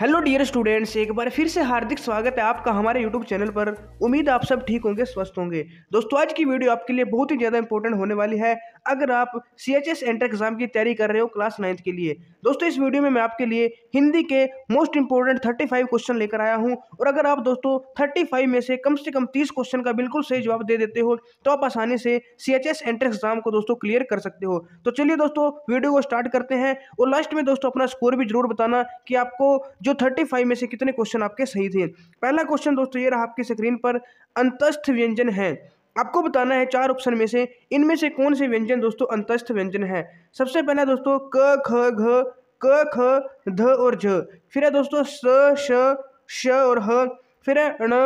hello dear students एक बार फिर से हार्दिक स्वागत है आपका हमारे यूट्यूब चैनल पर उम्मीद आप सब ठीक होंगे स्वस्थ होंगे दोस्तों आज की वीडियो आपके लिए बहुत ही ज़्यादा इंपॉर्टेंट होने वाली है अगर आप C H S enter exam की तैयारी कर रहे हो क्लास नाइन्थ के लिए दोस्तों इस वीडियो में मैं आपके लिए हिंदी के most important thirty five question लेकर आया हूँ और अगर आप दोस्तों थर्टी फाइव में से कम से कम तीस क्वेश्चन का बिल्कुल सही जवाब दे देते हो तो आप आसानी से सी एच एस एग्जाम को दोस्तों क्लियर कर सकते हो तो चलिए दोस्तों वीडियो को स्टार्ट करते हैं और लास्ट में दोस्तों अपना स्कोर भी जरूर बताना कि आपको जो जो थर्टी फाइव में से कितने क्वेश्चन आपके सही थे पहला क्वेश्चन दोस्तों ये रहा आपकी स्क्रीन पर अंतस्थ व्यंजन है आपको बताना है चार ऑप्शन में से इनमें से कौन से व्यंजन दोस्तों अंतस्थ व्यंजन है सबसे पहला दोस्तों क ख घ क ख ध और झ फिर है दोस्तों स श श और ह फिर है ण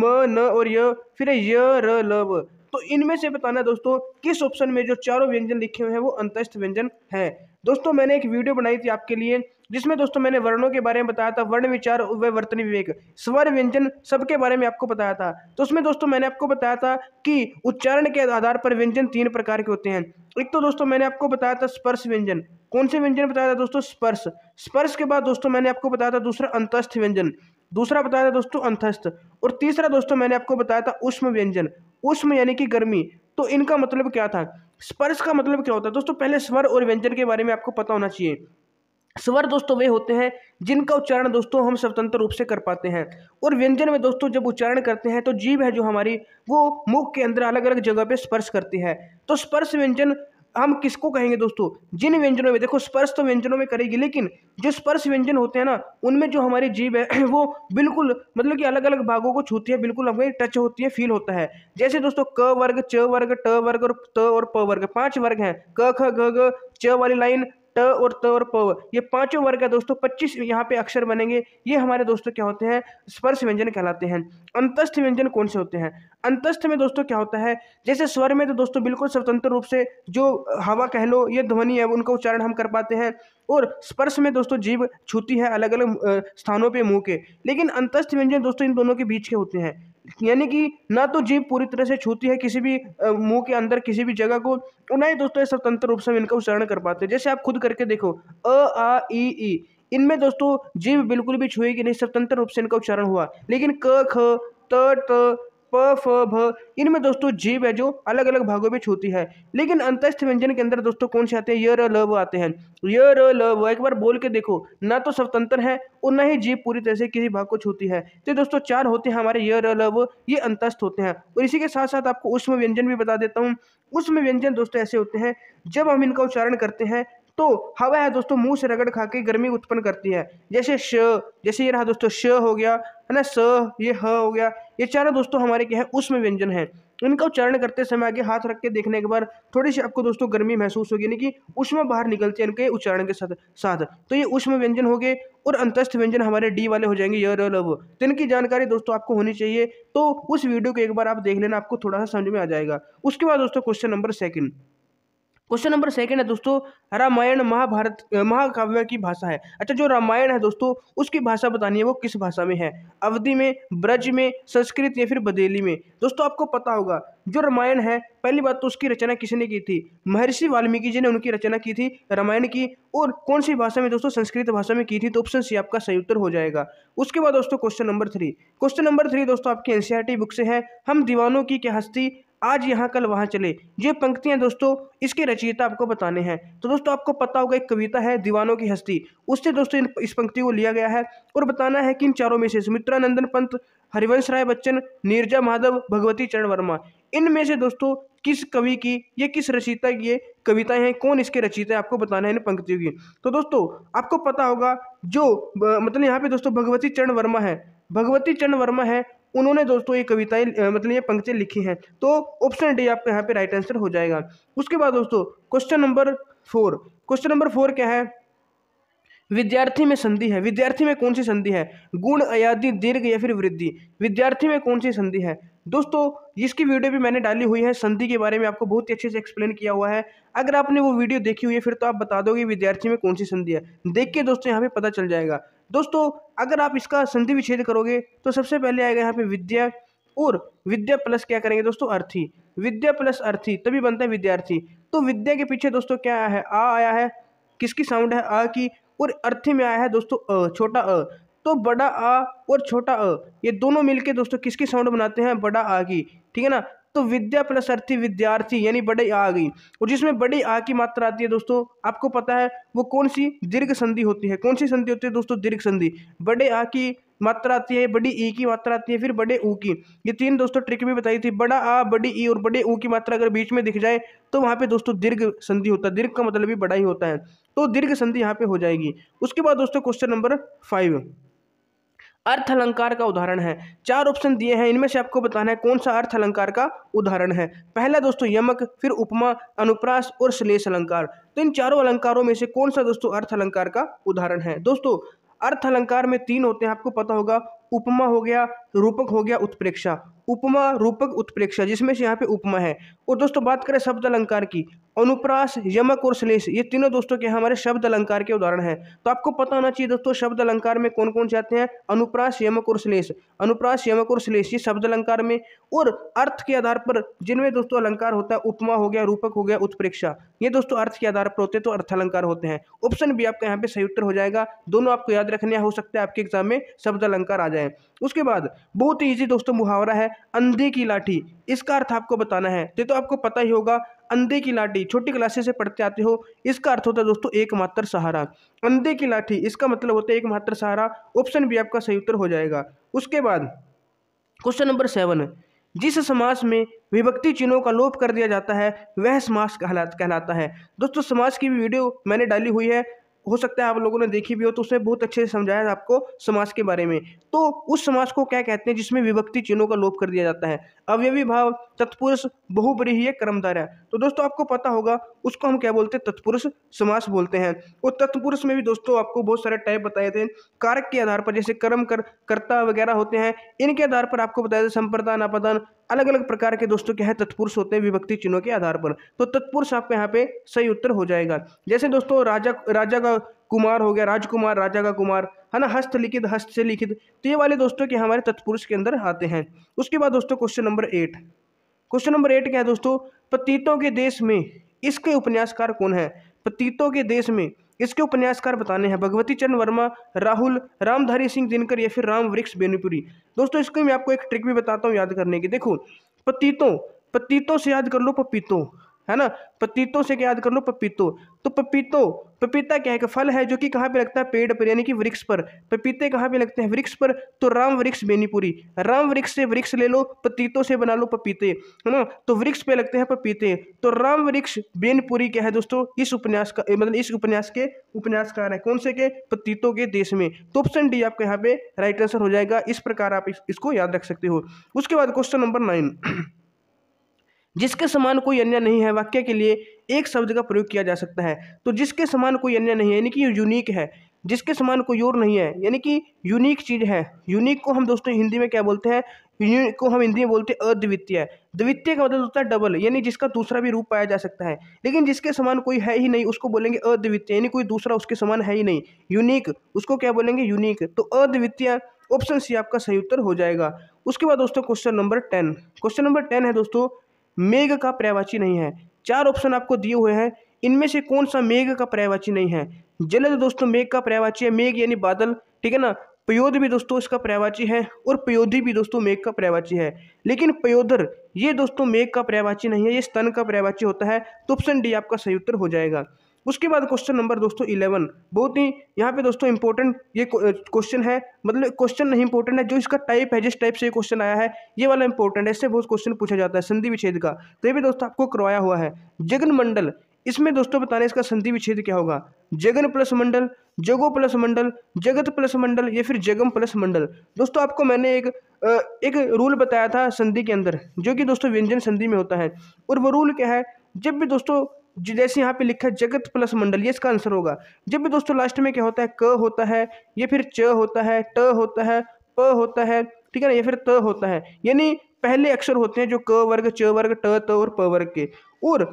म न और य फिर है य र ल व तो इनमें से बताना है दोस्तों किस ऑप्शन में जो चारों व्यंजन लिखे हुए हैं वो अंतस्थ व्यंजन है दोस्तों मैंने एक वीडियो बनाई थी आपके लिए जिसमें दोस्तों मैंने वर्णों के बारे में बताया था वर्ण विचार व वर्तन विवेक स्वर व्यंजन सबके बारे में आपको बताया था तो उसमें दोस्तों मैंने आपको बताया था कि उच्चारण के आधार पर व्यंजन तीन प्रकार के होते हैं एक तो दोस्तों मैंने आपको बताया था स्पर्श व्यंजन कौन से व्यंजन बताया था दोस्तों स्पर्श स्पर्श के बाद दोस्तों मैंने आपको बताया था दूसरा अंतस्थ व्यंजन दूसरा बताया था दोस्तों अंतस्थ और तीसरा दोस्तों मैंने आपको बताया था उष्म व्यंजन उष्म यानी कि गर्मी तो इनका मतलब क्या था स्पर्श का मतलब क्या होता है दोस्तों पहले स्वर और व्यंजन के बारे में आपको पता होना चाहिए स्वर दोस्तों वे होते हैं जिनका उच्चारण दोस्तों हम स्वतंत्र रूप से कर पाते हैं और व्यंजन में दोस्तों जब उच्चारण करते हैं तो जीव है जो हमारी वो मुख के अंदर अलग अलग जगह पे स्पर्श करती है तो स्पर्श व्यंजन हम किसको कहेंगे दोस्तों जिन व्यंजनों में देखो स्पर्श तो व्यंजनों में करेगी लेकिन जो स्पर्श व्यंजन होते हैं ना उनमें जो हमारी जीव है वो बिल्कुल मतलब कि अलग अलग भागों को छूती है बिल्कुल हमें टच होती है फील होता है जैसे दोस्तों क वर्ग च वर्ग ट वर्ग और त और प वर्ग पांच वर्ग हैं क ख ग च वाली लाइन ट और त और प ये पांचों वर्ग का दोस्तों पच्चीस यहाँ पे अक्षर बनेंगे ये हमारे दोस्तों क्या होते हैं स्पर्श व्यंजन कहलाते हैं अंतस्थ व्यंजन कौन से होते हैं अंतस्थ में दोस्तों क्या होता है जैसे स्वर में तो दोस्तों बिल्कुल स्वतंत्र रूप से जो हवा कह लो ये ध्वनि है उनका उच्चारण हम कर पाते हैं और स्पर्श में दोस्तों जीव छूती है अलग अलग स्थानों पर मुँह के लेकिन अंतस्थ व्यंजन दोस्तों इन दोनों के बीच के होते हैं यानी कि ना तो जीव पूरी तरह से छूती है किसी भी मुंह के अंदर किसी भी जगह को और ना ही दोस्तों स्वतंत्र रूप से इनका उच्चारण कर पाते हैं जैसे आप खुद करके देखो अ आ ई ई इनमें दोस्तों जीव बिल्कुल भी छुएगी नहीं स्वतंत्र रूप से इनका उच्चारण हुआ लेकिन क ख त ट प फ भ इनमें दोस्तों जीव है जो अलग अलग भागों में छूती है लेकिन अंतस्थ व्यंजन के अंदर दोस्तों कौन से आते हैं य र ल व आते हैं य र ल व एक बार बोल के देखो ना तो स्वतंत्र है और ना ही जीव पूरी तरह से किसी भाग को छूती है तो दोस्तों चार होते हैं हमारे य र ल व ये अंतस्थ होते हैं और इसी के साथ साथ आपको उसमें व्यंजन भी बता देता हूँ उसमें व्यंजन दोस्तों ऐसे होते हैं जब हम इनका उच्चारण करते हैं तो हवा है दोस्तों मुंह से रगड़ खा के गर्मी उत्पन्न करती है जैसे श जैसे ये रहा दोस्तों श हो गया है ना स ये ह हो गया ये चारों दोस्तों हमारे क्या है उसमें व्यंजन है इनका उच्चारण करते समय आगे हाथ रख के देखने के बाद थोड़ी सी आपको दोस्तों गर्मी महसूस होगी यानी कि उष्मा बाहर निकलती है इनके उच्चारण के साथ साथ तो ये उष्म व्यंजन हो गए और अंतस्थ व्यंजन हमारे डी वाले हो जाएंगे य र लव तो इनकी जानकारी दोस्तों आपको होनी चाहिए तो उस वीडियो को एक बार आप देख लेना आपको थोड़ा सा समझ में आ जाएगा उसके बाद दोस्तों question number second question number second है दोस्तों रामायण महाभारत महाकाव्य की भाषा है अच्छा जो रामायण है दोस्तों उसकी भाषा बतानी है वो किस भाषा में है अवधि में ब्रज में संस्कृत या फिर बदेली में दोस्तों आपको पता होगा जो रामायण है पहली बात तो उसकी रचना किसने की थी महर्षि वाल्मीकि जी ने उनकी रचना की थी रामायण की और कौन सी भाषा में दोस्तों संस्कृत भाषा में की थी तो ऑप्शन सी आपका सही उत्तर हो जाएगा उसके बाद दोस्तों question number three question number three दोस्तों आपकी एनसीआरटी बुक e से है हम दीवानों की क्या हस्ती आज यहाँ कल वहाँ चले ये पंक्तियाँ दोस्तों इसके रचयिता आपको बताने हैं तो दोस्तों आपको पता होगा एक कविता है दीवानों की हस्ती उससे दोस्तों इस पंक्ति को लिया गया है और बताना है कि इन चारों में से सुमित्रा नंदन पंत हरिवंश राय बच्चन नीरजा माधव भगवती चरण वर्मा इनमें से दोस्तों किस कवि की ये किस रचयिता की ये कविताएं हैं कौन इसके रचयिता है आपको बताना है इन पंक्तियों की तो दोस्तों आपको पता होगा जो मतलब यहाँ पे दोस्तों भगवती चरण वर्मा है भगवती चरण वर्मा है उन्होंने दोस्तों ये कविताएं मतलब ये पंक्ति लिखी हैं तो ऑप्शन डी आपका यहाँ पे राइट आंसर हो जाएगा उसके बाद दोस्तों question number four question number four क्या है विद्यार्थी में संधि है विद्यार्थी में कौन सी संधि है गुण अयादी दीर्घ या फिर वृद्धि विद्यार्थी में कौन सी संधि है दोस्तों इसकी वीडियो भी मैंने डाली हुई है संधि के बारे में आपको बहुत ही अच्छे से एक्सप्लेन किया हुआ है अगर आपने वो वीडियो देखी हुई है फिर तो आप बता दोगे विद्यार्थी में कौन सी संधि है देख के दोस्तों यहाँ पे पता चल जाएगा दोस्तों अगर आप इसका संधि विच्छेद करोगे तो सबसे पहले आएगा यहाँ पे विद्या और विद्या प्लस क्या करेंगे दोस्तों अर्थी विद्या प्लस अर्थी तभी बनता है विद्यार्थी तो विद्या के पीछे दोस्तों क्या आया है आ आया है किसकी साउंड है आ की और अर्थी में आया है दोस्तों अ छोटा अ तो बड़ा आ और छोटा अ ये दोनों मिलके दोस्तों किसकी साउंड बनाते हैं बड़ा आ की ठीक है ना तो विद्या प्लस अर्थी विद्यार्थी यानी बड़े आ गई और जिसमें बड़ी आ की मात्रा आती है दोस्तों आपको पता है वो कौन सी दीर्घ संधि होती है कौन सी संधि होती है दोस्तों दीर्घ संधि बड़े आ की मात्रा आती है बड़ी ई की मात्रा आती है फिर बड़े ऊ की ये तीन दोस्तों ट्रिक भी बताई थी बड़ा आ बड़ी ई और बड़े ऊ की मात्रा अगर बीच में दिख जाए तो वहाँ पे दोस्तों दीर्घ संधि होता है दीर्घ का मतलब भी बड़ा ही होता है तो दीर्घ संधि यहाँ पे हो जाएगी उसके बाद दोस्तों क्वेश्चन नंबर फाइव अर्थ अलंकार का उदाहरण है चार ऑप्शन दिए हैं इनमें से आपको बताना है कौन सा अर्थ अलंकार का उदाहरण है पहला दोस्तों यमक फिर उपमा अनुप्रास और श्लेष अलंकार तो इन चारों अलंकारों में से कौन सा दोस्तों अर्थ अलंकार का उदाहरण है दोस्तों अर्थ अलंकार में तीन होते हैं आपको पता होगा उपमा हो गया रूपक हो गया उत्प्रेक्षा उपमा रूपक उत्प्रेक्षा जिसमें से यहाँ पे उपमा है और दोस्तों बात करें शब्द अलंकार की अनुप्रास यमक और श्लेष ये तीनों दोस्तों के हमारे शब्द अलंकार के उदाहरण हैं तो आपको पता होना चाहिए दोस्तों शब्द अलंकार में कौन कौन से आते हैं अनुप्रास यमक और श्लेष अनुप्रास यमक और श्लेष ये शब्द अलंकार में और अर्थ के आधार पर जिनमें दोस्तों अलंकार होता है उपमा हो गया रूपक हो गया उत्प्रेक्षा ये दोस्तों अर्थ के आधार पर होते हैं तो अर्थालंकार होते हैं ऑप्शन भी आपका यहाँ पे सही उत्तर हो जाएगा दोनों आपको याद रखने हो सकता है आपके एग्जाम में शब्द अलंकार आ जाए हैं उसके बाद बहुत ही ईजी दोस्तों मुहावरा है अंधे की लाठी इसका अर्थ आपको बताना है तो आपको पता ही होगा अंधे की लाठी छोटी क्लासेस से पढ़ते आते हो इसका अर्थ होता है दोस्तों एकमात्र सहारा अंधे की लाठी इसका मतलब होता है एकमात्र सहारा ऑप्शन भी आपका सही उत्तर हो जाएगा उसके बाद क्वेश्चन नंबर सेवन जिस समाज में विभक्ति चिन्हों का लोप कर दिया जाता है वह समाज कहलाता है दोस्तों समाज की भी वीडियो मैंने डाली हुई है हो सकता है आप लोगों ने देखी भी हो तो उसने बहुत अच्छे से समझाया आपको समाज के बारे में तो उस समाज को क्या कहते हैं जिसमें विभक्ति चिन्हों का लोप कर दिया जाता है अवयवी भाव तत्पुरुष कर्मधार है तो दोस्तों आपको पता होगा उसको हम क्या बोलते हैं तत्पुरुष समास बोलते हैं और तत्पुरुष में भी दोस्तों आपको बहुत सारे टाइप बताए थे कारक के आधार पर जैसे कर्म कर कर्ता वगैरह होते हैं इनके आधार पर आपको बताया था संप्रदान अपादान अलग अलग प्रकार के दोस्तों क्या है तत्पुरुष होते हैं विभक्ति चिन्हों के आधार पर तो तत्पुरुष आपके यहाँ पे सही उत्तर हो जाएगा जैसे दोस्तों राजा राजा का कुमार हो गया राजकुमार राजा का कुमार है ना हस्त लिखित हस्त से लिखित तो ये वाले दोस्तों के हमारे तत्पुरुष के अंदर आते हैं उसके बाद दोस्तों question number eight question number eight क्या है दोस्तों पतीतों के देश में इसके उपन्यासकार कौन है पतीतों के देश में इसके उपन्यासकार बताने हैं भगवती चंद वर्मा राहुल रामधारी सिंह दिनकर या फिर राम वृक्ष बेनीपुरी दोस्तों इसको मैं आपको एक ट्रिक भी बताता हूँ याद करने की देखो पतीतों पतीतों से याद कर लो पपीतों है ना पतीतों से क्या याद कर लो पपीतो तो पपीतो पपीता क्या है कि फल है जो कि कहाँ पे लगता है पेड़ पर यानी कि वृक्ष पर पपीते कहाँ पे लगते हैं वृक्ष पर तो राम वृक्ष बेनीपुरी राम वृक्ष से वृक्ष ले लो पतीतों से बना लो पपीते है ना तो वृक्ष पे लगते हैं पपीते तो राम वृक्ष बेनपुरी क्या है दोस्तों इस उपन्यास का मतलब इस उपन्यास के उपन्यासकार है कौन से के पतीतों के देश में तो ऑप्शन डी आपका यहाँ पे राइट आंसर हो जाएगा इस प्रकार आप इसको याद रख सकते हो उसके बाद क्वेश्चन नंबर नाइन जिसके समान कोई अन्य नहीं है वाक्य के लिए एक शब्द का प्रयोग किया जा सकता है तो जिसके समान कोई अन्य नहीं है यानी कि यूनिक है जिसके समान कोई और नहीं है यानी कि यूनिक चीज़ है यूनिक को हम दोस्तों हिंदी में क्या बोलते हैं यूनिक को हम हिंदी में बोलते हैं अद्वितीय द्वितीय का मतलब होता है डबल यानी जिसका दूसरा भी रूप पाया जा सकता है लेकिन जिसके समान कोई है ही नहीं उसको बोलेंगे अद्वितीय यानी कोई दूसरा उसके समान है ही नहीं यूनिक उसको क्या बोलेंगे यूनिक तो अद्वितीय ऑप्शन सी आपका सही उत्तर हो जाएगा उसके बाद दोस्तों question number ten question number ten है दोस्तों मेघ का पर्यावाची नहीं है चार ऑप्शन आपको दिए हुए हैं इनमें से कौन सा मेघ का पर्यावाची नहीं है जलद दोस्तों मेघ का पर्यावाची है मेघ यानी बादल ठीक है ना पयोध भी दोस्तों इसका पर्यावाची है और पयोधी भी दोस्तों मेघ का पर्यावाची है लेकिन पयोधर ये दोस्तों मेघ का पर्यावाची नहीं है ये स्तन का पर्यावाची होता है तो ऑप्शन डी आपका सही उत्तर हो जाएगा उसके बाद क्वेश्चन नंबर दोस्तों इलेवन बहुत ही यहाँ पे दोस्तों इंपॉर्टेंट ये क्वेश्चन है मतलब क्वेश्चन नहीं इंपॉर्टेंट है जो इसका टाइप है जिस टाइप से ये क्वेश्चन आया है ये वाला इंपॉर्टेंट है इससे बहुत क्वेश्चन पूछा जाता है संधि विच्छेद का तो ये भी दोस्तों आपको करवाया हुआ है जगन मंडल इसमें दोस्तों बताने इसका संधि विच्छेद क्या होगा जगन प्लस मंडल जगो प्लस मंडल जगत प्लस मंडल या फिर जगम प्लस मंडल दोस्तों आपको मैंने एक एक रूल बताया था संधि के अंदर जो कि दोस्तों व्यंजन संधि में होता है और वो रूल क्या है जब भी दोस्तों जैसे यहाँ पे लिखा है जगत प्लस मंडल ये इसका आंसर होगा जब भी दोस्तों लास्ट में क्या होता है क होता है ये फिर च होता है ट होता है प होता है ठीक है ना ये फिर त होता है यानी पहले अक्षर होते हैं जो क वर्ग च वर्ग ट त और प वर्ग के और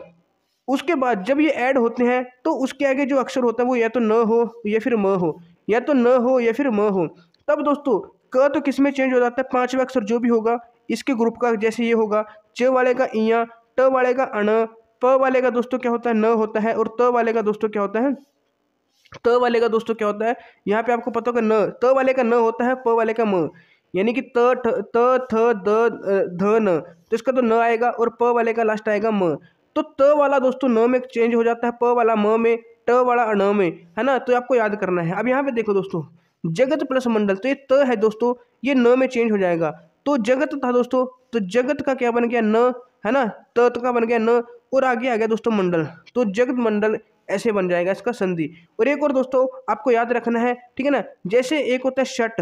उसके बाद जब ये ऐड होते हैं तो उसके आगे जो अक्षर होता है वो या तो न हो या फिर म हो या तो न हो या फिर म हो तब दोस्तों क तो किस में चेंज हो जाता है पाँचवा अक्षर जो भी होगा इसके ग्रुप का जैसे ये होगा च वाले का इया ट वाले का अण प वाले का दोस्तों क्या होता है न होता है और त वाले का दोस्तों क्या होता है त वाले का दोस्तों क्या होता है यहाँ पे आपको पता होगा न त वाले का न होता है प वाले का म यानी कि त ठ त थ द ध न तो इसका तो न आएगा और प वाले का लास्ट आएगा म तो त वाला दोस्तों न में चेंज हो जाता है प वाला म में ट वाला अण में है ना तो आपको याद करना है अब यहाँ पे देखो दोस्तों जगत प्लस मंडल तो ये त है दोस्तों ये न में चेंज हो जाएगा तो जगत था दोस्तों तो जगत का क्या बन गया न है ना त का बन गया न और आगे आ गया दोस्तों मंडल तो जगत मंडल ऐसे बन जाएगा इसका संधि और एक और दोस्तों आपको याद रखना है ठीक है ना जैसे एक होता है शट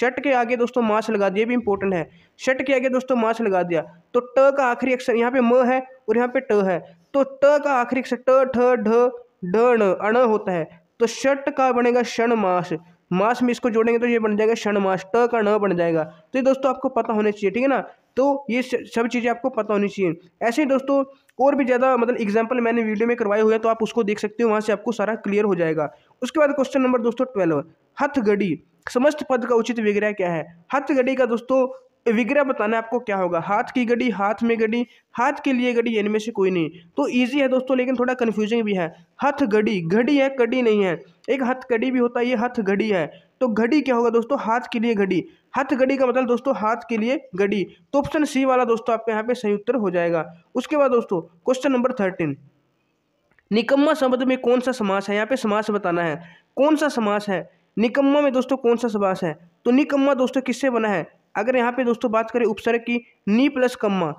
शट के आगे दोस्तों मास लगा दिया भी इंपॉर्टेंट है शट के आगे दोस्तों मास लगा दिया तो ट का आखिरी अक्षर यहाँ पे म है और यहाँ पे ट है तो ट का आखिरी अक्षर ट ठ ढ ढ अण होता है तो शट का बनेगा क्षण मास मास में इसको जोड़ेंगे तो ये बन जाएगा मास ट का न बन जाएगा तो ये दोस्तों आपको पता होना चाहिए ठीक है ना तो ये सब चीज़ें आपको पता होनी चाहिए ऐसे ही दोस्तों और भी ज़्यादा मतलब एग्जाम्पल मैंने वीडियो में करवाए हुए हैं तो आप उसको देख सकते हो वहाँ से आपको सारा क्लियर हो जाएगा उसके बाद क्वेश्चन नंबर दोस्तों ट्वेल्व हथ समस्त पद का उचित विग्रह क्या है हथ का दोस्तों विग्रह बताना आपको क्या होगा हाथ की घड़ी हाथ में घड़ी हाथ के लिए घड़ी इनमें से कोई नहीं तो इजी है दोस्तों लेकिन थोड़ा कन्फ्यूजिंग भी है हथ घड़ी घड़ी है कड़ी नहीं है एक हथ कड़ी भी होता है ये हथ घड़ी है तो घड़ी क्या होगा दोस्तों हाथ के लिए घड़ी हथ घड़ी का मतलब दोस्तों हाथ के लिए घड़ी तो ऑप्शन सी वाला दोस्तों आपके यहाँ पे सही उत्तर हो जाएगा उसके बाद दोस्तों क्वेश्चन नंबर थर्टीन निकम्मा शब्द में कौन सा समास है यहाँ पे समास बताना है कौन सा समास है निकम्मा में दोस्तों कौन सा समास है तो निकम्मा दोस्तों किससे बना है अगर यहाँ पे दोस्तों बात करें उपसर्ग की नी प्लस कम्मा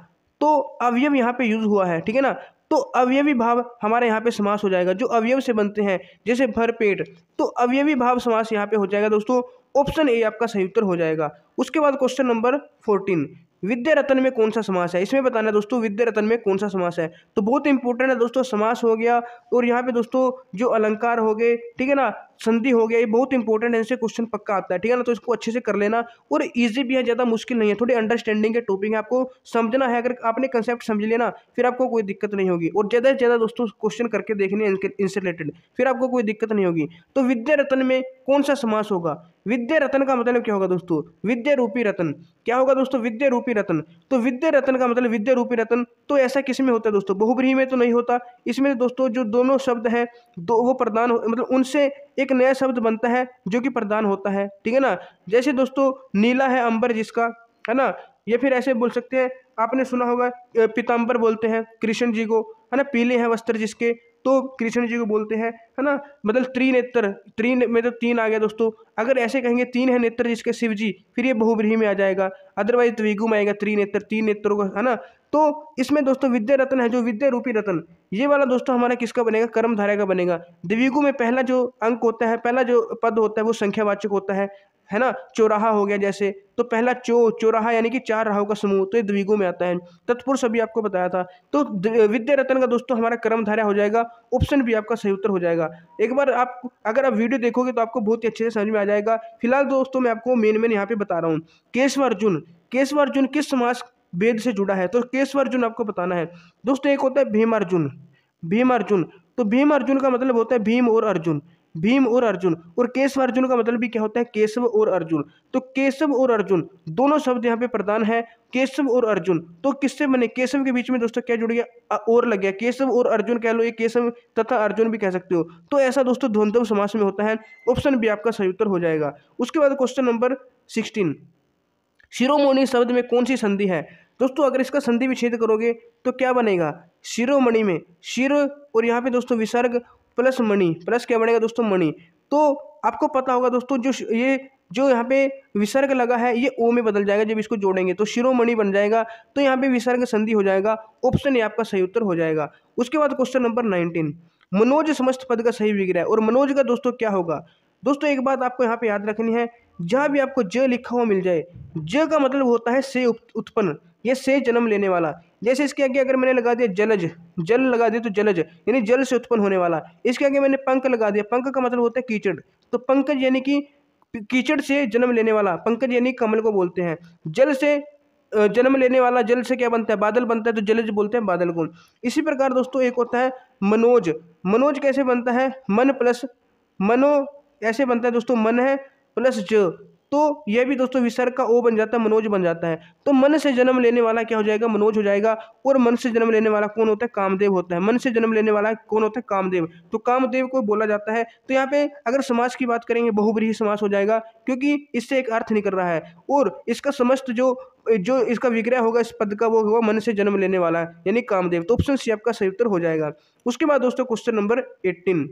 तो अवयव यहाँ पे यूज हुआ है ठीक है ना तो अवयवी भाव हमारे यहाँ पे समास हो जाएगा जो अवयव से बनते हैं जैसे भर पेट तो अवयवी भाव समास यहाँ पे हो जाएगा दोस्तों ऑप्शन ए आपका सही उत्तर हो जाएगा उसके बाद क्वेश्चन नंबर फोर्टीन विद्या रतन में कौन सा समास है इसमें बताना दोस्तों विद्या रतन में कौन सा समास है तो बहुत इंपॉर्टेंट है दोस्तों समास हो गया और यहाँ पे दोस्तों जो अलंकार हो गए ठीक है ना संधि हो गया ये बहुत इंपॉर्टेंट है इनसे क्वेश्चन पक्का आता है ठीक है ना तो इसको अच्छे से कर लेना और ईजी भी है ज़्यादा मुश्किल नहीं है थोड़ी अंडरस्टैंडिंग के टॉपिक है आपको समझना है अगर आपने कंसेप्ट समझ लिया ना फिर आपको कोई दिक्कत नहीं होगी और ज़्यादा से ज़्यादा दोस्तों क्वेश्चन करके देखने इनसे रिलेटेड फिर आपको कोई दिक्कत नहीं होगी तो विद्या रत्न में कौन सा समास होगा विद्या रत्न का मतलब क्या होगा दोस्तों विद्या रूपी रत्न क्या होगा दोस्तों विद्या रूपी रत्न तो विद्या रत्न का मतलब विद्या रूपी रत्न तो ऐसा किस में होता है दोस्तों बहुब्रीही में तो नहीं होता इसमें दोस्तों जो दोनों शब्द हैं दो वो प्रदान मतलब उनसे एक एक नया शब्द बनता है जो कि प्रदान होता है ठीक है ना जैसे दोस्तों नीला है अंबर जिसका है ना ये फिर ऐसे बोल सकते हैं आपने सुना होगा पीताम्बर बोलते हैं कृष्ण जी को है ना पीले हैं वस्त्र जिसके तो कृष्ण जी को बोलते हैं है ना मतलब त्रिनेत्र त्रिन तो तीन आ गया दोस्तों अगर ऐसे कहेंगे तीन है नेत्र जिसके शिव जी फिर ये बहुब्रीही में आ जाएगा अदरवाइज द्विगु में आएगा त्रिनेत्र तीन नेत्रों को है ना तो इसमें दोस्तों विद्या रत्न है जो विद्या रूपी रत्न ये वाला दोस्तों हमारा किसका बनेगा धारा का बनेगा द्विगु में पहला जो अंक होता है पहला जो पद होता है वो संख्यावाचक होता है है ना चौराहा हो गया जैसे तो पहला चो चौराहा यानी कि चार राहों का समूह तो ये द्विगु में आता है तत्पुरुष अभी आपको बताया था तो विद्या रत्न का दोस्तों हमारा कर्मधारा हो जाएगा ऑप्शन भी आपका सही उत्तर हो जाएगा एक बार आप अगर आप वीडियो देखोगे तो आपको बहुत ही अच्छे से समझ में आ जाएगा फिलहाल दोस्तों मैं आपको मेन मेन यहाँ पे बता रहा हूँ केशव अर्जुन केशव अर्जुन किस समाज वेद से जुड़ा है तो केशवार्जुन आपको बताना है दोस्तों एक होता है भीम अर्जुन भीम अर्जुन तो भीम अर्जुन का मतलब होता है भीम और अर्जुन भीम और अर्जुन और केशव अर्जुन का मतलब भी क्या होता है केशव और अर्जुन तो केशव और अर्जुन दोनों शब्द यहाँ पे प्रदान है केशव और अर्जुन तो किससे बने केशव के बीच में दोस्तों क्या जुड़ गया और लग गया केशव और अर्जुन कह लो ये केशव तथा अर्जुन भी कह सकते हो तो ऐसा दोस्तों ध्वंतव समास में होता है ऑप्शन भी आपका सही उत्तर हो जाएगा उसके बाद क्वेश्चन नंबर सिक्सटीन शिरोमोनी शब्द में कौन सी संधि है दोस्तों अगर इसका संधि विच्छेद करोगे तो क्या बनेगा शिरोमणि में शिर और यहाँ पे दोस्तों विसर्ग प्लस मणि प्लस क्या बनेगा दोस्तों मणि तो आपको पता होगा दोस्तों जो ये जो यहाँ पे विसर्ग लगा है ये ओ में बदल जाएगा जब इसको जोड़ेंगे तो शिरोमणि बन जाएगा तो यहाँ पे विसर्ग संधि हो जाएगा ऑप्शन ये आपका सही उत्तर हो जाएगा उसके बाद क्वेश्चन नंबर नाइनटीन मनोज समस्त पद का सही विग्रह और मनोज का दोस्तों क्या होगा दोस्तों एक बात आपको यहाँ पे याद रखनी है जहाँ भी आपको ज लिखा हुआ मिल जाए ज का मतलब होता है से उत्पन्न ये से जन्म लेने वाला जैसे इसके आगे अगर मैंने लगा दिया जलज जल लगा दिया तो जलज यानी जल से उत्पन्न होने वाला इसके आगे मैंने पंख लगा दिया पंख का मतलब होता है कीचड़ तो पंकज यानी कि कीचड़ से जन्म लेने वाला पंकज यानी कमल को बोलते हैं जल से जन्म लेने वाला जल से क्या बनता है बादल बनता है तो जलज बोलते हैं बादल को इसी प्रकार दोस्तों एक होता है मनोज मनोज कैसे बनता है मन प्लस मनो ऐसे बनता है दोस्तों मन है प्लस ज तो यह भी दोस्तों विसर्ग का ओ बन जाता है मनोज बन जाता है तो मन से जन्म लेने वाला क्या हो जाएगा मनोज हो जाएगा और मन से जन्म लेने वाला कौन होता है कामदेव होता है मन से जन्म लेने वाला कौन होता है कामदेव तो कामदेव को बोला जाता है तो यहाँ पे अगर समाज की बात करेंगे बहुब्रीही समाज हो जाएगा क्योंकि इससे एक अर्थ निकल रहा है और इसका समस्त जो जो इसका विग्रह होगा इस पद का वो होगा मन से जन्म लेने वाला यानी कामदेव तो ऑप्शन सी आपका सही उत्तर हो जाएगा उसके बाद दोस्तों क्वेश्चन नंबर एट्टीन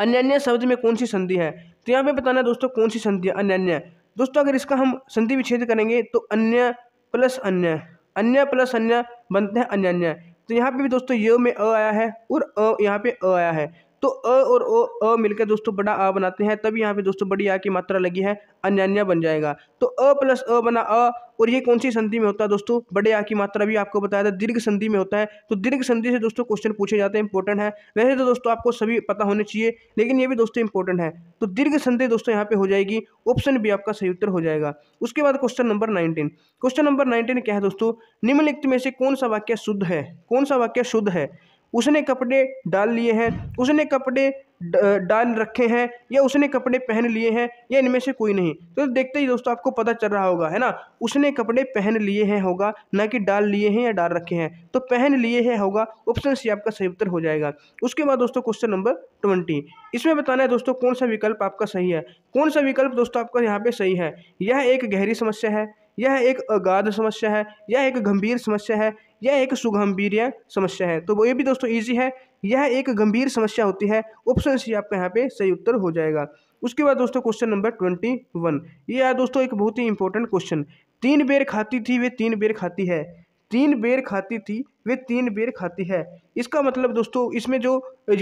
अन्य शब्द में कौन सी संधि है तो यहाँ पे बताना दोस्तों कौन सी संधि है अन्य दोस्तों अगर इसका हम संधि विच्छेद करेंगे तो अन्य प्लस अन्य अन्य प्लस अन्य बनते हैं अन्य तो यहाँ पे भी दोस्तों य में अ आया है और अ यहाँ पे अ आया है तो अ और ओ अ मिलकर दोस्तों बड़ा आ बनाते हैं तब यहाँ पे दोस्तों बड़ी आ की मात्रा लगी है अन्यान्या बन जाएगा तो अ प्लस अ बना अ और ये कौन सी संधि में होता है दोस्तों बड़े आ की मात्रा भी आपको बताया था दीर्घ संधि में होता है तो दीर्घ संधि से दोस्तों क्वेश्चन पूछे जाते हैं इंपॉर्टेंट है वैसे तो दोस्तों आपको सभी पता होने चाहिए लेकिन ये भी दोस्तों इंपॉर्टेंट है तो दीर्घ संधि दोस्तों यहाँ पे हो जाएगी ऑप्शन भी आपका सही उत्तर हो जाएगा उसके बाद question number nineteen question number nineteen क्या है दोस्तों निम्नलिखित में से कौन सा वाक्य शुद्ध है कौन सा वाक्य शुद्ध है उसने कपड़े डाल लिए हैं उसने कपड़े डाल रखे हैं या उसने कपड़े पहन लिए हैं या इनमें से कोई नहीं तो देखते ही दोस्तों आपको पता चल रहा होगा है ना उसने कपड़े पहन लिए हैं होगा ना कि डाल लिए हैं या डाल रखे हैं तो पहन लिए हैं होगा ऑप्शन सी आपका सही उत्तर हो जाएगा उसके बाद दोस्तों क्वेश्चन नंबर ट्वेंटी इसमें बताना है दोस्तों कौन सा विकल्प आपका सही है कौन सा विकल्प दोस्तों आपका यहाँ पर सही है यह एक गहरी समस्या है यह एक अगाध समस्या है यह एक गंभीर समस्या है यह एक सुगंभीर समस्या है तो ये भी दोस्तों ईजी है यह एक गंभीर समस्या होती है ऑप्शन सी आपका यहाँ पे सही उत्तर हो जाएगा उसके बाद दोस्तों क्वेश्चन नंबर ट्वेंटी वन ये है दोस्तों एक बहुत ही इंपॉर्टेंट क्वेश्चन तीन बेर खाती थी वे तीन बेर खाती है तीन बेर खाती थी वे तीन बेर खाती है इसका मतलब दोस्तों इसमें जो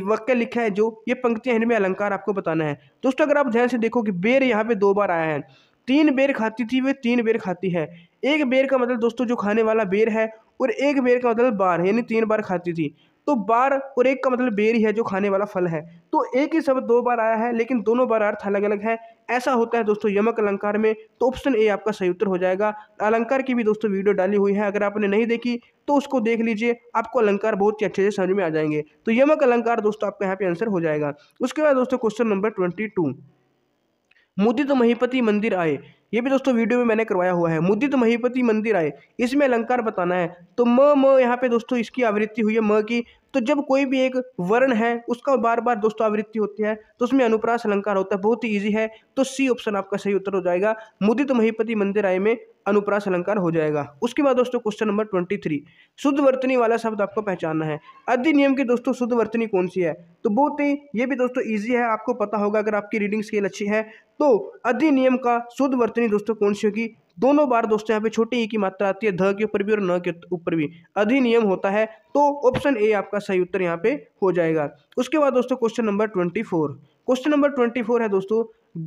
वाक्य लिखा है जो ये पंक्तियां इनमें अलंकार आपको बताना है दोस्तों अगर आप ध्यान से देखो कि बेर यहाँ पे दो बार आया है तीन बेर खाती थी वे तीन बेर खाती है एक बेर का मतलब दोस्तों जो खाने वाला बेर है और एक बेर का मतलब बार यानी तीन बार खाती थी तो बार और एक का मतलब बेर ही है जो खाने वाला फल है तो एक ही शब्द दो बार आया है लेकिन दोनों बार अर्थ अलग अलग है ऐसा होता है दोस्तों यमक अलंकार में तो ऑप्शन ए आपका सही उत्तर हो जाएगा अलंकार की भी दोस्तों वीडियो डाली हुई है अगर आपने नहीं देखी तो उसको देख लीजिए आपको अलंकार बहुत ही अच्छे से समझ में आ जाएंगे तो यमक अलंकार दोस्तों आपका यहाँ पे आंसर हो जाएगा उसके बाद दोस्तों क्वेश्चन नंबर ट्वेंटी मुदित महीपति मंदिर आए ये भी दोस्तों वीडियो में मैंने करवाया हुआ है मुदित महीपति मंदिर आए इसमें अलंकार बताना है तो म म यहाँ पे दोस्तों इसकी आवृत्ति हुई है म की तो जब कोई भी एक वर्ण है उसका बार बार दोस्तों आवृत्ति होती है तो उसमें अनुप्रास अलंकार होता है बहुत ही ईजी है तो सी ऑप्शन आपका सही उत्तर हो जाएगा मुदित महीपति मंदिर आय में अनुप्रास अलंकार हो जाएगा उसके बाद दोस्तों क्वेश्चन नंबर ट्वेंटी थ्री शुद्ध वर्तनी वाला शब्द आपको पहचानना है अधिनियम की दोस्तों शुद्ध वर्तनी कौन सी है तो बहुत ही ये भी दोस्तों ईजी है आपको पता होगा अगर आपकी रीडिंग स्केल अच्छी है तो अधिनियम का शुद्ध वर्तनी दोस्तों कौन सी होगी दोनों बार दोस्तों यहाँ पे छोटी ई की मात्रा आती है ध के ऊपर भी और न के ऊपर भी अधिनियम होता है तो ऑप्शन ए आपका सही उत्तर यहाँ पे हो जाएगा उसके बाद दोस्तों question number twenty four question number twenty four है दोस्तों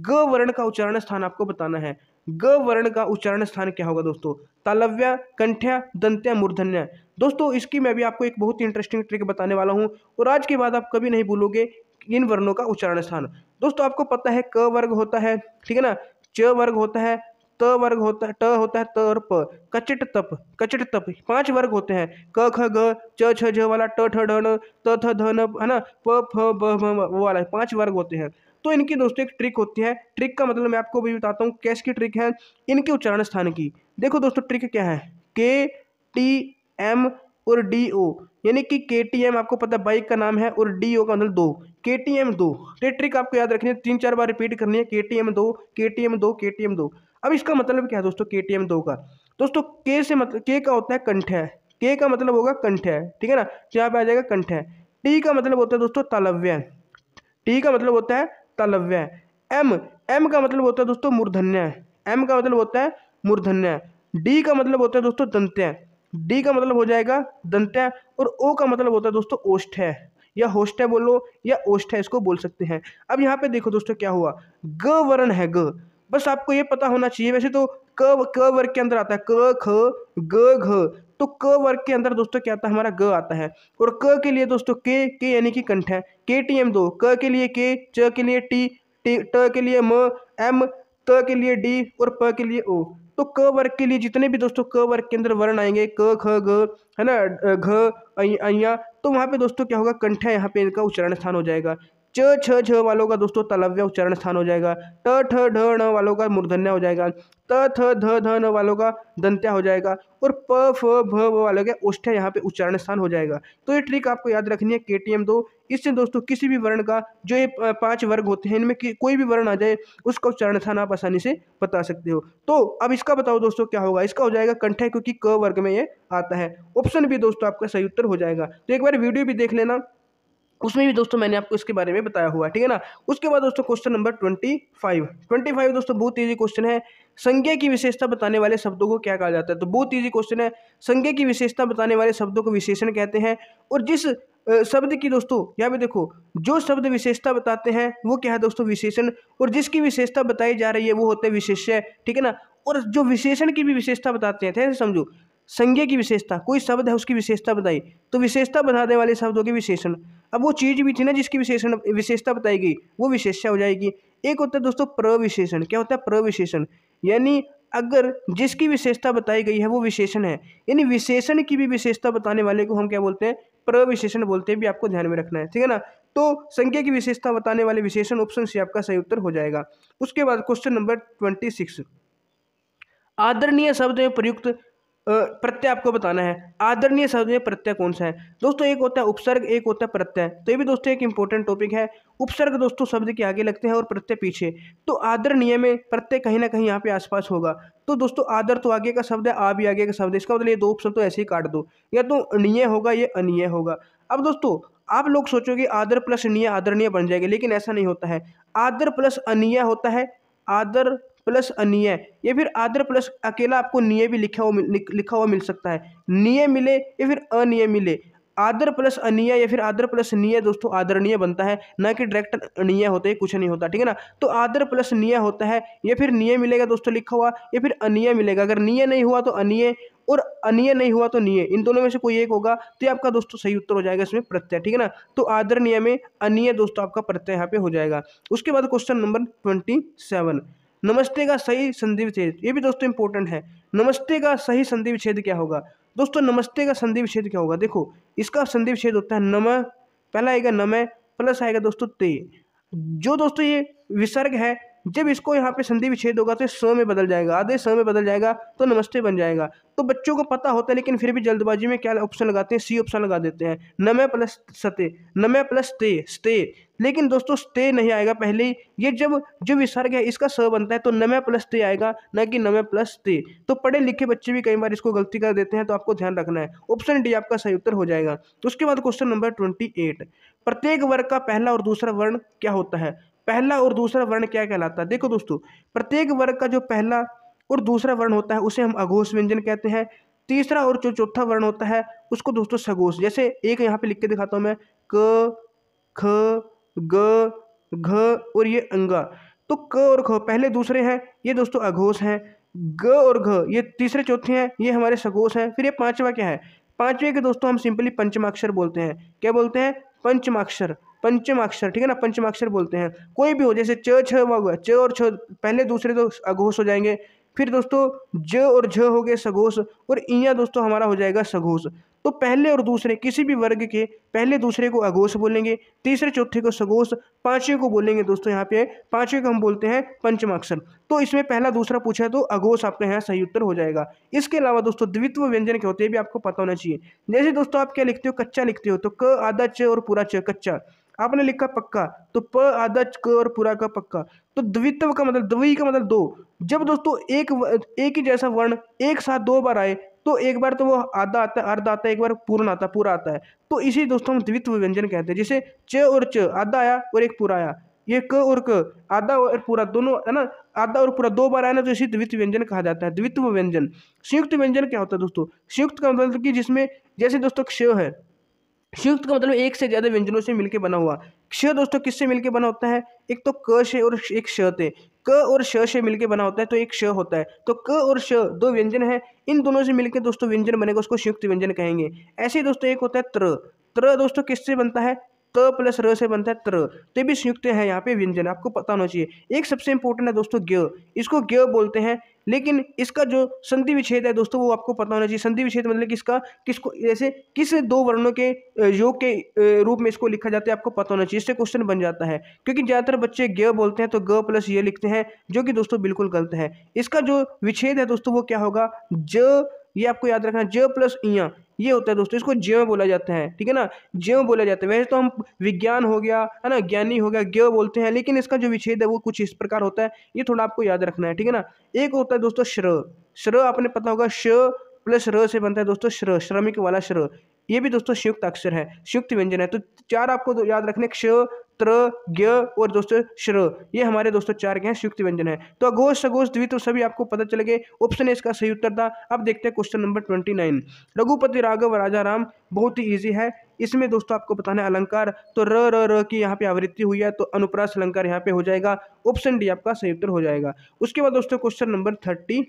ग वर्ण का उच्चारण स्थान आपको बताना है ग वर्ण का उच्चारण स्थान क्या होगा दोस्तों तालव्या कंठ्या दंत्या मूर्धन्या दोस्तों इसकी मैं भी आपको एक बहुत ही इंटरेस्टिंग ट्रिक बताने वाला हूँ और आज के बाद आप कभी नहीं भूलोगे इन वर्णों का उच्चारण स्थान दोस्तों आपको पता है क वर्ग होता है ठीक है ना च वर्ग होता है त वर्ग होता है ट होता है त और प कचिट तप कचट तप पांच वर्ग होते हैं क ख ग च छ झ वाला ट ठ ढ त थ ध न है ना प फ ब भ वो वाला पांच वर्ग होते हैं तो इनकी दोस्तों एक ट्रिक होती है ट्रिक का मतलब मैं आपको भी बताता हूँ कैस की ट्रिक है इनके उच्चारण स्थान की देखो दोस्तों ट्रिक क्या है के टी एम और डी ओ यानी कि के टी एम आपको पता है बाइक का नाम है और डी ओ का मतलब दो के टी एम दो तो ये ट्रिक आपको याद रखनी है तीन चार बार रिपीट करनी है के टी एम दो के टी एम दो के टी एम दो अब इसका मतलब क्या है दोस्तों के टी एम दो का दोस्तों के से मतलब के का होता है है के का मतलब होगा है ठीक है ना यहाँ पे आ जाएगा है टी का मतलब होता है दोस्तों तालव्य टी का मतलब होता है तालव्य एम एम का मतलब होता है दोस्तों मूर्धन्य एम का मतलब होता है मूर्धन्य डी का मतलब होता है दोस्तों दंत्य डी का मतलब हो जाएगा दंत्य और ओ का मतलब होता है दोस्तों ओष्ठ है या होष्ठ है बोलो या ओष्ठ है इसको बोल सकते हैं अब यहाँ पे देखो दोस्तों क्या हुआ ग वर्ण है ग बस आपको ये पता होना चाहिए वैसे तो क क वर्ग के अंदर आता है क ख ग घ तो क वर्ग के अंदर दोस्तों क्या आता है हमारा ग आता है और क के लिए दोस्तों के के यानी कि कंठ है के टी एम दो क के लिए के च के लिए टी टी ट के लिए म एम त के लिए डी और प के लिए ओ तो क वर्ग के लिए जितने भी दोस्तों क वर्ग के अंदर वर्ण आएंगे क ख ग है ना घ अ तो वहाँ पे दोस्तों क्या होगा कंठ है यहाँ पे इनका उच्चारण स्थान हो जाएगा च छ छ वालों का दोस्तों तलव्य उच्चारण स्थान हो जाएगा ट ठ ढ ण वालों का मूर्धन्य हो जाएगा त थ ध ध न वालों का दंत्या हो जाएगा और प फ भ वालों का उष्ठ यहाँ पे उच्चारण स्थान हो जाएगा तो ये ट्रिक आपको याद रखनी है के टी एम दो इससे दोस्तों किसी भी वर्ण का जो ये पांच वर्ग होते हैं इनमें कोई भी वर्ण आ जाए उसका उच्चारण स्थान आप आसानी से बता सकते हो तो अब इसका बताओ दोस्तों क्या होगा इसका हो जाएगा कंठ क्योंकि क वर्ग में ये आता है ऑप्शन भी दोस्तों आपका सही उत्तर हो जाएगा तो एक बार वीडियो भी देख लेना उसमें भी दोस्तों मैंने आपको इसके बारे में बताया हुआ है ठीक है ना उसके बाद दोस्तों question number twenty five twenty five दोस्तों बहुत ईजी क्वेश्चन है संज्ञा की विशेषता बताने वाले शब्दों को क्या कहा जाता है तो बहुत ईजी क्वेश्चन है संज्ञा की विशेषता बताने वाले शब्दों को विशेषण कहते हैं और जिस शब्द की दोस्तों यहाँ पे देखो जो शब्द विशेषता बताते हैं वो क्या है दोस्तों विशेषण और जिसकी विशेषता बताई जा रही है वो होते हैं विशेष्य ठीक है ना और जो विशेषण की भी विशेषता बताते हैं थे समझो संज्ञा की विशेषता कोई शब्द है उसकी विशेषता बताई तो विशेषता बताने वाले शब्दों के विशेषण अब वो चीज़ भी थी ना जिसकी विशेषण विशेषता बताई गई वो विशेषता हो जाएगी एक होता है दोस्तों प्रविशेषण क्या होता है प्रविशेषण यानी अगर जिसकी विशेषता बताई गई है वो विशेषण है यानी विशेषण की भी विशेषता बताने वाले को हम क्या बोलते हैं प्रविशेषण बोलते हैं भी आपको ध्यान में रखना है ठीक है ना तो संख्या की विशेषता बताने वाले विशेषण ऑप्शन से आपका सही उत्तर हो जाएगा उसके बाद क्वेश्चन नंबर ट्वेंटी सिक्स आदरणीय शब्द में प्रयुक्त प्रत्यय आपको बताना है आदरणीय शब्द में प्रत्यय कौन सा है दोस्तों एक होता है उपसर्ग एक होता है प्रत्यय तो ये भी दोस्तों एक इंपॉर्टेंट टॉपिक है उपसर्ग दोस्तों शब्द के आगे लगते हैं और प्रत्यय पीछे तो आदरणीय में प्रत्यय कहीं ना कहीं यहाँ पे आसपास होगा तो दोस्तों आदर तो आगे का शब्द है आ भी आगे का शब्द है इसका मतलब ये दो उपशब्द तो ऐसे ही काट दो या तो निय होगा ये अनिय होगा अब दोस्तों आप लोग सोचोगे आदर प्लस निय आदरणीय बन जाएगा लेकिन ऐसा नहीं होता है आदर प्लस अनिय होता है आदर प्लस अनिय या फिर आद्र प्लस अकेला आपको निय भी लिखा हुआ लिखा हुआ मिल सकता है निय मिले या फिर अनिय मिले आदर प्लस अनिय या फिर आदर प्लस निय दोस्तों आदरणीय बनता है ना कि डायरेक्ट अनिय होता है कुछ नहीं होता ठीक है ना तो आदर प्लस निय होता है या फिर निय मिलेगा दोस्तों लिखा हुआ या फिर अनिय मिलेगा अगर निय नहीं हुआ तो अनिय और अनिय नहीं हुआ तो निय इन दोनों में से कोई एक होगा तो ये आपका दोस्तों सही उत्तर हो जाएगा इसमें प्रत्यय ठीक है ना तो आदरणीय में अनिय दोस्तों आपका प्रत्यय यहाँ पे हो जाएगा उसके बाद क्वेश्चन नंबर ट्वेंटी सेवन नमस्ते का सही संधि विच्छेद ये भी दोस्तों इंपॉर्टेंट है नमस्ते का सही संधि विच्छेद क्या होगा दोस्तों नमस्ते का संधि विच्छेद क्या होगा देखो इसका संधि विच्छेद होता है नम पहला आएगा नम प्लस आएगा दोस्तों ते जो दोस्तों ये विसर्ग है जब इसको यहाँ पे संधि विच्छेद होगा तो स में बदल जाएगा आधे स में बदल जाएगा तो नमस्ते बन जाएगा तो बच्चों को पता होता है लेकिन फिर भी जल्दबाजी में क्या ऑप्शन लगाते हैं सी ऑप्शन लगा देते हैं नमे प्लस सते नमे प्लस ते स्ते लेकिन दोस्तों स्ते नहीं आएगा पहले ये जब जो विसर्ग है इसका स बनता है तो नमे प्लस ते आएगा ना कि नमे प्लस ते तो पढ़े लिखे बच्चे भी कई बार इसको गलती कर देते हैं तो आपको ध्यान रखना है ऑप्शन डी आपका सही उत्तर हो जाएगा तो उसके बाद क्वेश्चन नंबर ट्वेंटी एट प्रत्येक वर्ग का पहला और दूसरा वर्ण क्या होता है पहला और दूसरा वर्ण क्या कहलाता है देखो दोस्तों प्रत्येक वर्ग का जो पहला और दूसरा वर्ण होता है उसे हम अघोष व्यंजन कहते हैं तीसरा और जो चौथा वर्ण होता है उसको दोस्तों सघोष जैसे एक यहाँ पे लिख के दिखाता हूँ मैं क ख ग घ और ये अंगा तो क और ख पहले दूसरे हैं ये दोस्तों अघोष हैं ग और घ ये तीसरे चौथे हैं ये हमारे सघोष हैं फिर ये पांचवा क्या है पाँचवें के दोस्तों हम सिंपली पंचमाक्षर बोलते हैं क्या बोलते हैं पंचमाक्षर पंचमाक्षर ठीक है ना पंचमाक्षर बोलते हैं कोई भी हो जैसे च छ हुआ च और छ पहले दूसरे तो अघोष हो जाएंगे फिर दोस्तों ज और झ हो गए सघोष और इया दोस्तों हमारा हो जाएगा सघोष तो पहले और दूसरे किसी भी वर्ग के पहले दूसरे को अघोष बोलेंगे तीसरे चौथे को सघोष पांचवें को बोलेंगे दोस्तों यहाँ पे पांचवें को हम बोलते हैं पंचमाक्षर तो इसमें पहला दूसरा पूछा है तो अघोष आपके यहाँ सही उत्तर हो जाएगा इसके अलावा दोस्तों द्वित्व व्यंजन क्या होते हैं भी आपको पता होना चाहिए जैसे दोस्तों आप क्या लिखते हो कच्चा लिखते हो तो क आधा च और पूरा च कच्चा आपने लिखा पक्का तो प आधा क और पूरा का पक्का तो द्वित्व का मतलब द्वी का मतलब दो जब दोस्तों एक एक ही जैसा वर्ण एक साथ दो बार आए तो एक बार तो वो आधा आता है अर्ध आता है एक बार पूर्ण आता है पूरा आता है तो इसी दोस्तों हम द्वित्व व्यंजन कहते हैं जैसे च और च आधा आया और एक पूरा आया ये क और क आधा और पूरा दोनों है ना आधा और पूरा दो बार आया ना तो इसी द्वित्व व्यंजन कहा जाता है द्वित्व व्यंजन संयुक्त व्यंजन क्या होता है दोस्तों संयुक्त का मतलब कि जिसमें जैसे दोस्तों क्ष है संयुक्त का मतलब एक से ज़्यादा व्यंजनों से मिलकर बना हुआ क्ष दोस्तों किससे मिलकर बना होता है एक तो क से और एक श से क और श से मिलकर बना होता है तो एक श होता है तो क और श दो व्यंजन है इन दोनों से मिलकर दोस्तों व्यंजन बनेगा उसको संयुक्त व्यंजन कहेंगे ऐसे ही दोस्तों एक होता है त्र त्र दोस्तों किससे बनता है क प्लस र से बनता है त्र तो भी संयुक्त है यहाँ पे व्यंजन आपको पता होना चाहिए एक सबसे इंपॉर्टेंट है दोस्तों ग्य इसको ग्य बोलते हैं लेकिन इसका जो संधि विच्छेद है दोस्तों वो आपको पता होना चाहिए संधि विच्छेद मतलब किसका इसका किसको जैसे किस दो वर्णों के योग के रूप में इसको लिखा जाता है आपको पता होना चाहिए इससे क्वेश्चन बन जाता है क्योंकि ज़्यादातर बच्चे ग्य बोलते हैं तो ग प्लस ये लिखते हैं जो कि दोस्तों बिल्कुल गलत है इसका जो विच्छेद है दोस्तों वो क्या होगा ज ये आपको याद रखना जय प्लस इया ये होता है दोस्तों इसको ज्यों बोला जाता है ठीक है ना ज्यो बोला जाता है वैसे तो हम विज्ञान हो गया है ना ज्ञानी हो गया ज्ञ बोलते हैं लेकिन इसका जो विच्छेद है वो कुछ इस प्रकार होता है ये थोड़ा आपको याद रखना है ठीक है ना एक होता है दोस्तों श्र श्र आपने पता होगा श प्लस र से बनता है दोस्तों श्र श्रमिक वाला श्र ये भी दोस्तों संयुक्त अक्षर है संयुक्त व्यंजन है तो चार आपको याद रखने क्ष त्र ज्ञ और दोस्तों श्र ये हमारे दोस्तों चार के हैं संयुक्त व्यंजन है तो अघोष सघोष द्वित्व सभी आपको पता चल गए ऑप्शन इसका सही उत्तर था अब देखते हैं question number twenty nine Raghupati Raghav Raja Ram बहुत ही ईजी है इसमें दोस्तों आपको बताना है अलंकार तो र र र की यहाँ पे आवृत्ति हुई है तो अनुप्रास अलंकार यहाँ पे हो जाएगा ऑप्शन डी आपका सही उत्तर हो जाएगा उसके बाद दोस्तों क्वेश्चन नंबर थर्टी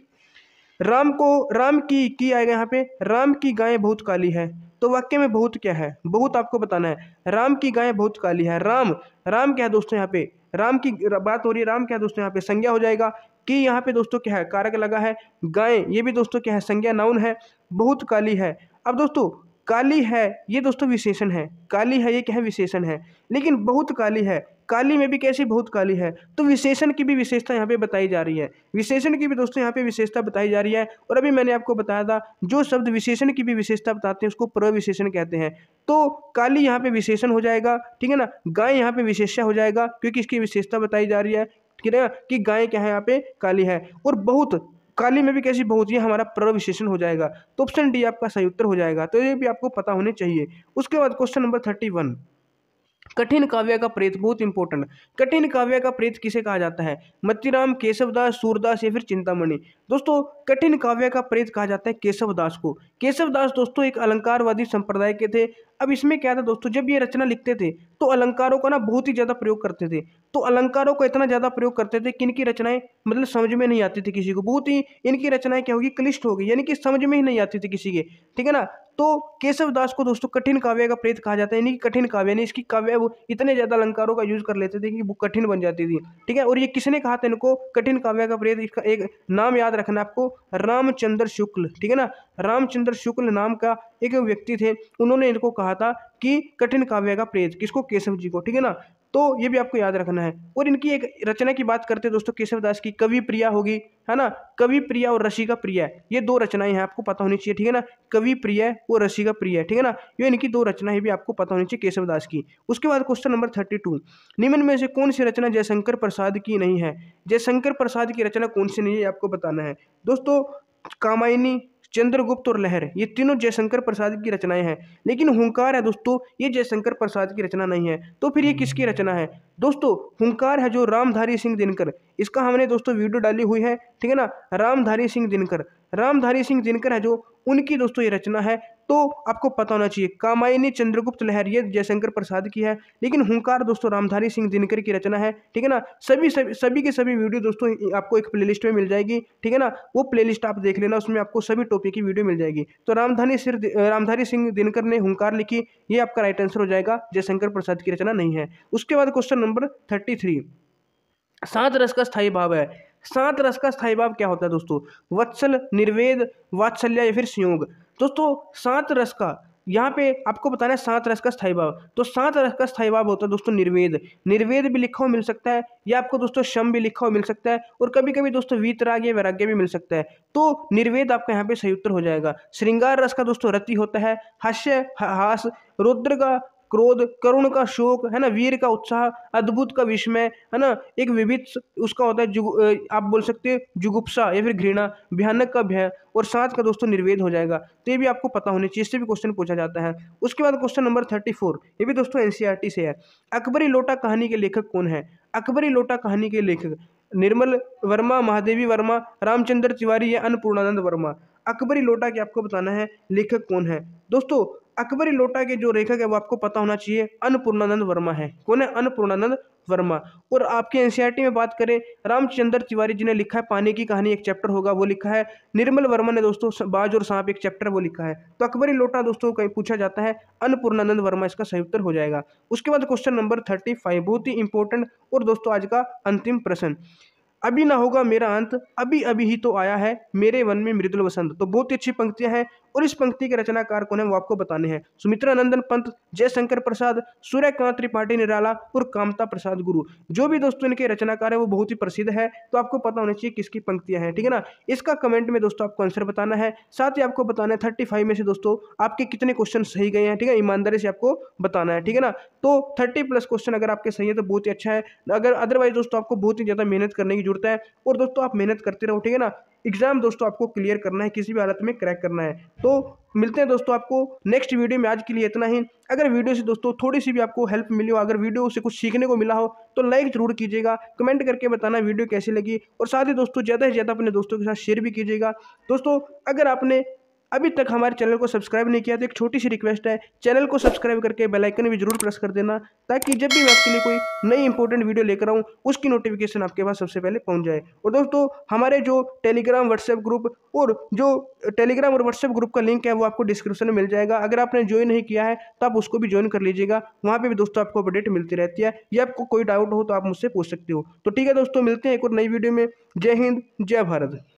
राम को राम की की आएगा यहाँ पे राम की गायें बहुत काली है तो वाक्य में बहुत क्या है बहुत आपको बताना है राम की गाय बहुत काली है राम राम क्या है दोस्तों यहाँ पे राम की बात हो रही है राम क्या है दोस्तों यहाँ पे संज्ञा हो जाएगा कि यहाँ पे दोस्तों क्या है कारक लगा है गाय ये भी दोस्तों क्या है संज्ञा नाउन है बहुत काली है अब दोस्तों काली है ये दोस्तों विशेषण है काली है ये क्या है विशेषण है लेकिन बहुत काली है काली में भी कैसी बहुत काली है तो विशेषण की भी विशेषता यहाँ पे बताई जा रही है विशेषण की भी दोस्तों यहाँ पे विशेषता बताई जा रही है और अभी मैंने आपको बताया था जो शब्द विशेषण की भी विशेषता बताते हैं उसको प्रविशेषण कहते हैं तो काली यहाँ पे विशेषण हो जाएगा ठीक है ना गाय यहाँ पे विशेषता हो जाएगा क्योंकि इसकी विशेषता बताई जा रही है ठीक है ना कि गाय क्या है यहाँ पे काली है और बहुत काली में भी कैसी बहुत ये हमारा प्रविशेषण हो जाएगा तो ऑप्शन डी आपका सही उत्तर हो जाएगा तो ये भी आपको पता होने चाहिए उसके बाद क्वेश्चन नंबर थर्टी वन कठिन काव्य का प्रेत बहुत इंपॉर्टेंट कठिन काव्य का प्रेत किसे कहा जाता है मतीराम केशवदास सूरदास या फिर चिंतामणि दोस्तों कठिन काव्य का प्रेत कहा जाता है केशव दास को केशव दास दोस्तों एक अलंकारवादी संप्रदाय के थे अब इसमें क्या था दोस्तों जब ये रचना लिखते थे तो अलंकारों का ना बहुत ही ज़्यादा प्रयोग करते थे तो अलंकारों का इतना ज़्यादा प्रयोग करते थे कि इनकी रचनाएं मतलब समझ में नहीं आती थी किसी को बहुत ही इनकी रचनाएं क्या होगी क्लिष्ट होगी यानी कि समझ में ही नहीं आती थी किसी के ठीक है ना तो केशव दास को दोस्तों कठिन काव्य का प्रेत कहा जाता है यानी कि कठिन काव्य यानी इसकी काव्य वो इतने ज़्यादा अलंकारों का यूज़ कर लेते थे कि वो कठिन बन जाती थी ठीक है और ये किसने कहा था इनको कठिन काव्य का प्रेत इसका एक नाम याद रखना आपको रामचंद्र शुक्ल ठीक है ना रामचंद्र शुक्ल नाम का एक व्यक्ति थे उन्होंने इनको कहा था कि कठिन काव्य का प्रेत किसको केशव जी को ठीक है ना तो ये भी आपको याद रखना है और इनकी एक रचना की बात करते हैं दोस्तों केशवदास की कवि प्रिया होगी है ना कवि प्रिया और रसिका प्रिया ये दो रचनाएं हैं आपको पता होनी चाहिए ठीक है ना कवि प्रिया और रसिका प्रिया ठीक है ना ये इनकी दो रचनाएं भी आपको पता होनी चाहिए केशवदास की उसके बाद क्वेश्चन नंबर थर्टी टू निम्न में से कौन सी रचना जयशंकर प्रसाद की नहीं है जयशंकर प्रसाद की रचना कौन सी नहीं है आपको बताना है दोस्तों कामायनी चंद्रगुप्त और लहर ये तीनों जयशंकर प्रसाद की रचनाएं हैं लेकिन हुंकार है दोस्तों ये जयशंकर प्रसाद की रचना नहीं है तो फिर ये किसकी रचना है दोस्तों हुंकार है जो रामधारी सिंह दिनकर इसका हमने दोस्तों वीडियो डाली हुई है ठीक है ना रामधारी सिंह दिनकर रामधारी सिंह दिनकर है जो उनकी दोस्तों ये रचना है तो आपको पता होना चाहिए कामायनी चंद्रगुप्त लहर ये जयशंकर प्रसाद की है लेकिन हुंकार दोस्तों रामधारी सिंह दिनकर की रचना है ठीक है ना सभी सभी सभी के सभी वीडियो दोस्तों आपको एक प्लेलिस्ट में मिल जाएगी ठीक है ना वो प्लेलिस्ट आप देख लेना उसमें आपको सभी टॉपिक की वीडियो मिल जाएगी तो रामधानी सिर रामधारी सिंह दिनकर ने हुंकार लिखी ये आपका राइट आंसर हो जाएगा जयशंकर प्रसाद की रचना नहीं है उसके बाद क्वेश्चन नंबर थर्टी सात रस का स्थायी भाव है सात रस का स्थायी भाव क्या होता है दोस्तों वत्सल निर्वेद वात्सल्य या फिर संयोग दोस्तों सात रस का यहाँ पे आपको बताना है सात रस का स्थायी भाव तो सात रस का स्थायी भाव होता है दोस्तों निर्वेद निर्वेद भी लिखा हुआ मिल सकता है या आपको दोस्तों शम भी लिखा हुआ मिल सकता है और कभी कभी दोस्तों वीतराग या वैराग्य भी मिल सकता है तो निर्वेद आपका यहाँ पे सही उत्तर हो जाएगा श्रृंगार रस का दोस्तों रति होता है हास्य हास रुद्र का क्रोध करुण का शोक है ना वीर का उत्साह अद्भुत का विस्मय है ना एक विभिन्न उसका होता है आप बोल सकते हैं जुगुप्सा या फिर घृणा भयानक का भय और सात का दोस्तों निर्वेद हो जाएगा तो ये भी आपको पता होने चाहिए इससे भी क्वेश्चन पूछा जाता है उसके बाद क्वेश्चन नंबर थर्टी ये भी दोस्तों एन e से है अकबरी लोटा कहानी के लेखक कौन है अकबरी लोटा कहानी के लेखक निर्मल वर्मा महादेवी वर्मा रामचंद्र तिवारी या अन्नपूर्णानंद वर्मा अकबरी लोटा के आपको बताना है लेखक कौन है दोस्तों अकबरी लोटा के जो लेखक है वो आपको पता होना चाहिए अन्नपूर्णानंद वर्मा है कौन है अन्नपूर्णानंद वर्मा और आपके एनसीईआरटी में बात करें रामचंद्र तिवारी जी ने लिखा है पानी की कहानी एक चैप्टर होगा वो लिखा है निर्मल वर्मा ने दोस्तों बाज और सांप एक चैप्टर वो लिखा है तो अकबरी लोटा दोस्तों कहीं पूछा जाता है अन्नपूर्णानंद वर्मा इसका सही उत्तर हो जाएगा उसके बाद क्वेश्चन नंबर थर्टी फाइव बहुत ही इंपॉर्टेंट और दोस्तों आज का अंतिम प्रश्न अभी ना होगा मेरा अंत अभी अभी ही तो आया है मेरे वन में मृदुल वसंत तो बहुत ही अच्छी पंक्तियां हैं और इस पंक्ति के रचनाकार कौन है वो आपको बताने हैं सुमित्रा नंदन पंत जयशंकर प्रसाद सूर्यकांत त्रिपाठी निराला और कामता प्रसाद गुरु जो भी दोस्तों इनके रचनाकार है वो बहुत ही प्रसिद्ध है तो आपको पता होना चाहिए किसकी पंक्तियाँ हैं ठीक है ना इसका कमेंट में दोस्तों आपको आंसर बताना है साथ ही आपको बताना है थर्टी फाइव में से दोस्तों आपके कितने क्वेश्चन सही गए हैं ठीक है ईमानदारी से आपको बताना है ठीक है ना तो थर्टी प्लस क्वेश्चन अगर आपके सही है तो बहुत ही अच्छा है अगर अदरवाइज दोस्तों आपको बहुत ही ज़्यादा मेहनत करने की जरूरत है और दोस्तों आप मेहनत करते रहो ठीक है ना एग्जाम दोस्तों आपको क्लियर करना है किसी भी हालत में क्रैक करना है तो मिलते हैं दोस्तों आपको नेक्स्ट वीडियो में आज के लिए इतना ही अगर वीडियो से दोस्तों थोड़ी सी भी आपको हेल्प मिली हो अगर वीडियो से कुछ सीखने को मिला हो तो लाइक जरूर कीजिएगा कमेंट करके बताना वीडियो कैसी लगी और साथ ही दोस्तों ज़्यादा से ज़्यादा अपने दोस्तों के साथ शेयर भी कीजिएगा दोस्तों अगर आपने अभी तक हमारे चैनल को सब्सक्राइब नहीं किया तो एक छोटी सी रिक्वेस्ट है चैनल को सब्सक्राइब करके बेल आइकन भी जरूर प्रेस कर देना ताकि जब भी मैं आपके लिए कोई नई इंपॉर्टेंट वीडियो लेकर आऊँ उसकी नोटिफिकेशन आपके पास सबसे पहले पहुँच जाए और दोस्तों हमारे जो टेलीग्राम व्हाट्सएप ग्रुप और जो टेलीग्राम और व्हाट्सएप ग्रुप का लिंक है वो आपको डिस्क्रिप्शन में मिल जाएगा अगर आपने ज्वाइन नहीं किया है तो आप उसको भी ज्वाइन कर लीजिएगा वहाँ पर भी दोस्तों आपको अपडेट मिलती रहती है या आपको कोई डाउट हो तो आप मुझसे पूछ सकते हो तो ठीक है दोस्तों मिलते हैं एक और नई वीडियो में जय हिंद जय भारत